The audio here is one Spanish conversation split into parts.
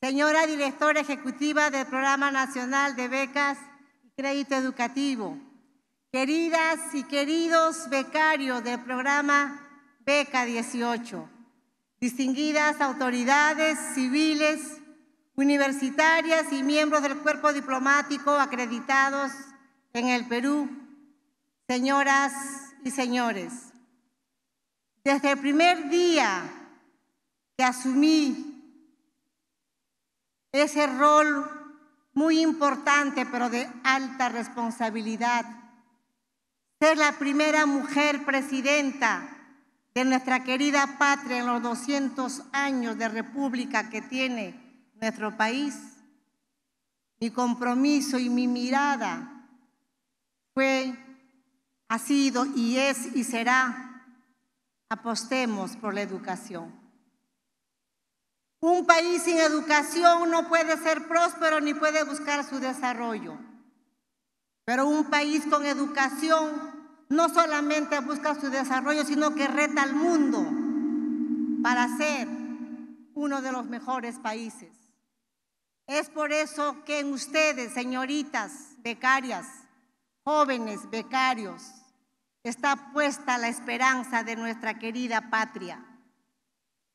Señora directora ejecutiva del Programa Nacional de Becas y Crédito Educativo, queridas y queridos becarios del programa Beca 18, distinguidas autoridades civiles, universitarias y miembros del cuerpo diplomático acreditados en el Perú, señoras y señores. Desde el primer día que asumí ese rol muy importante, pero de alta responsabilidad. Ser la primera mujer presidenta de nuestra querida patria en los 200 años de república que tiene nuestro país. Mi compromiso y mi mirada fue, ha sido y es y será, apostemos por la educación. Un país sin educación no puede ser próspero ni puede buscar su desarrollo. Pero un país con educación no solamente busca su desarrollo, sino que reta al mundo para ser uno de los mejores países. Es por eso que en ustedes, señoritas becarias, jóvenes becarios, está puesta la esperanza de nuestra querida patria.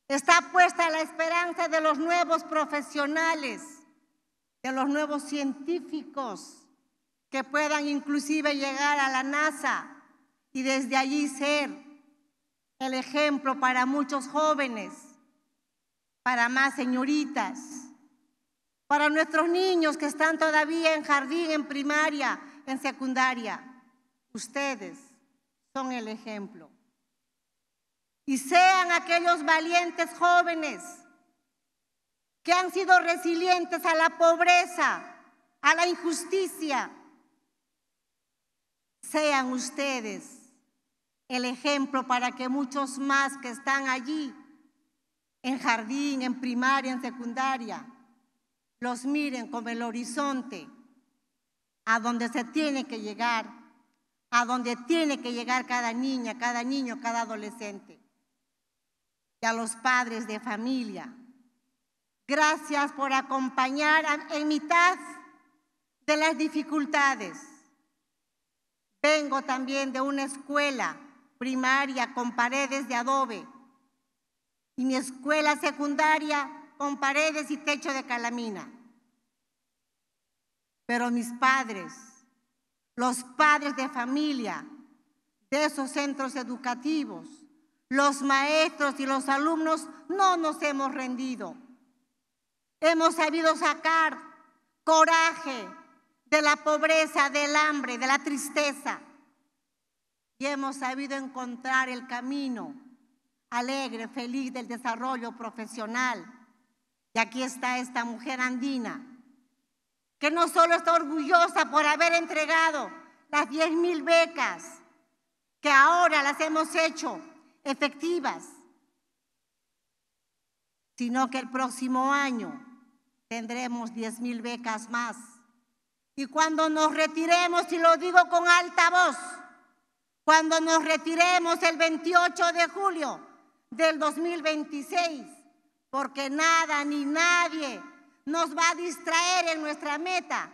Está puesta la esperanza de los nuevos profesionales, de los nuevos científicos que puedan inclusive llegar a la NASA y desde allí ser el ejemplo para muchos jóvenes, para más señoritas, para nuestros niños que están todavía en jardín, en primaria, en secundaria. Ustedes son el ejemplo y sean aquellos valientes jóvenes que han sido resilientes a la pobreza, a la injusticia. Sean ustedes el ejemplo para que muchos más que están allí, en jardín, en primaria, en secundaria, los miren como el horizonte a donde se tiene que llegar, a donde tiene que llegar cada niña, cada niño, cada adolescente y a los padres de familia. Gracias por acompañar en mitad de las dificultades. Vengo también de una escuela primaria con paredes de adobe y mi escuela secundaria con paredes y techo de calamina. Pero mis padres, los padres de familia de esos centros educativos, los maestros y los alumnos no nos hemos rendido. Hemos sabido sacar coraje de la pobreza, del hambre, de la tristeza. Y hemos sabido encontrar el camino alegre, feliz del desarrollo profesional. Y aquí está esta mujer andina, que no solo está orgullosa por haber entregado las 10 mil becas, que ahora las hemos hecho efectivas, sino que el próximo año tendremos 10 mil becas más. Y cuando nos retiremos, y lo digo con alta voz, cuando nos retiremos el 28 de julio del 2026, porque nada ni nadie nos va a distraer en nuestra meta,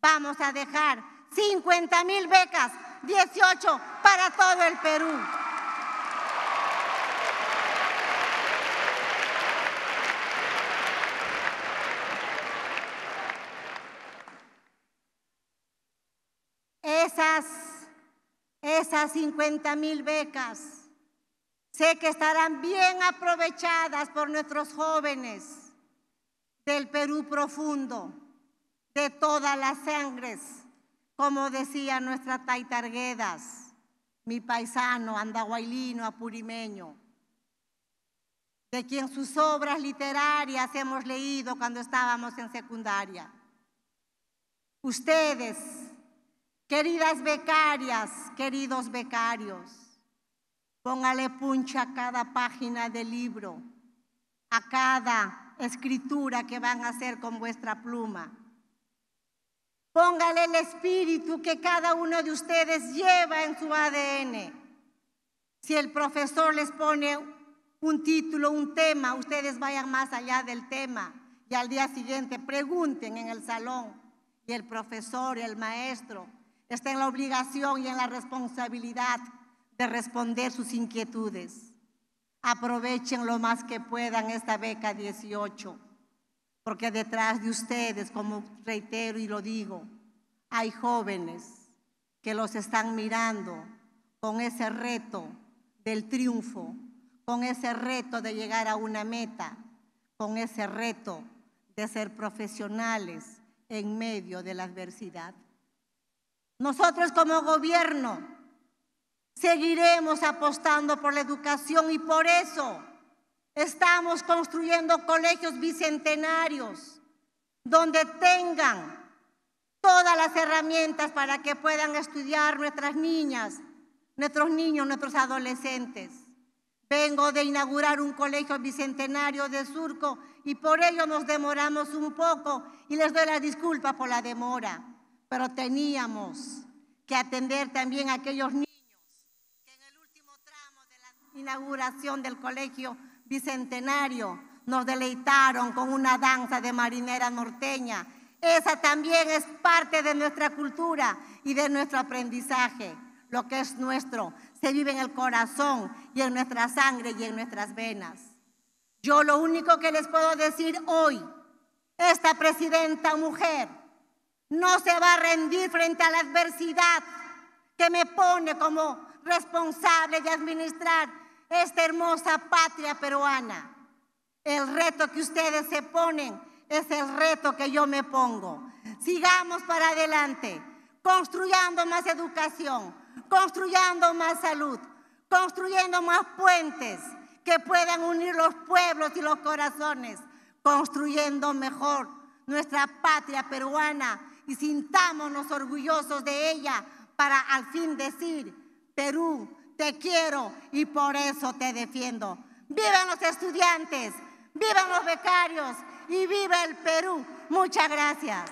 vamos a dejar 50 mil becas, 18 para todo el Perú. esas 50 mil becas sé que estarán bien aprovechadas por nuestros jóvenes del Perú profundo, de todas las sangres, como decía nuestra Arguedas, mi paisano andahuailino apurimeño, de quien sus obras literarias hemos leído cuando estábamos en secundaria. Ustedes, Queridas becarias, queridos becarios, póngale puncha a cada página del libro, a cada escritura que van a hacer con vuestra pluma. Póngale el espíritu que cada uno de ustedes lleva en su ADN. Si el profesor les pone un título, un tema, ustedes vayan más allá del tema y al día siguiente pregunten en el salón y el profesor, el maestro, está en la obligación y en la responsabilidad de responder sus inquietudes. Aprovechen lo más que puedan esta beca 18, porque detrás de ustedes, como reitero y lo digo, hay jóvenes que los están mirando con ese reto del triunfo, con ese reto de llegar a una meta, con ese reto de ser profesionales en medio de la adversidad. Nosotros como gobierno seguiremos apostando por la educación y por eso estamos construyendo colegios bicentenarios donde tengan todas las herramientas para que puedan estudiar nuestras niñas, nuestros niños, nuestros adolescentes. Vengo de inaugurar un colegio bicentenario de Surco y por ello nos demoramos un poco y les doy la disculpa por la demora pero teníamos que atender también a aquellos niños que en el último tramo de la inauguración del colegio bicentenario nos deleitaron con una danza de marinera norteña. Esa también es parte de nuestra cultura y de nuestro aprendizaje. Lo que es nuestro se vive en el corazón y en nuestra sangre y en nuestras venas. Yo lo único que les puedo decir hoy, esta presidenta mujer no se va a rendir frente a la adversidad que me pone como responsable de administrar esta hermosa patria peruana. El reto que ustedes se ponen es el reto que yo me pongo. Sigamos para adelante, construyendo más educación, construyendo más salud, construyendo más puentes que puedan unir los pueblos y los corazones, construyendo mejor nuestra patria peruana y sintámonos orgullosos de ella para al fin decir, Perú, te quiero y por eso te defiendo. Vivan los estudiantes, vivan los becarios y viva el Perú. Muchas gracias.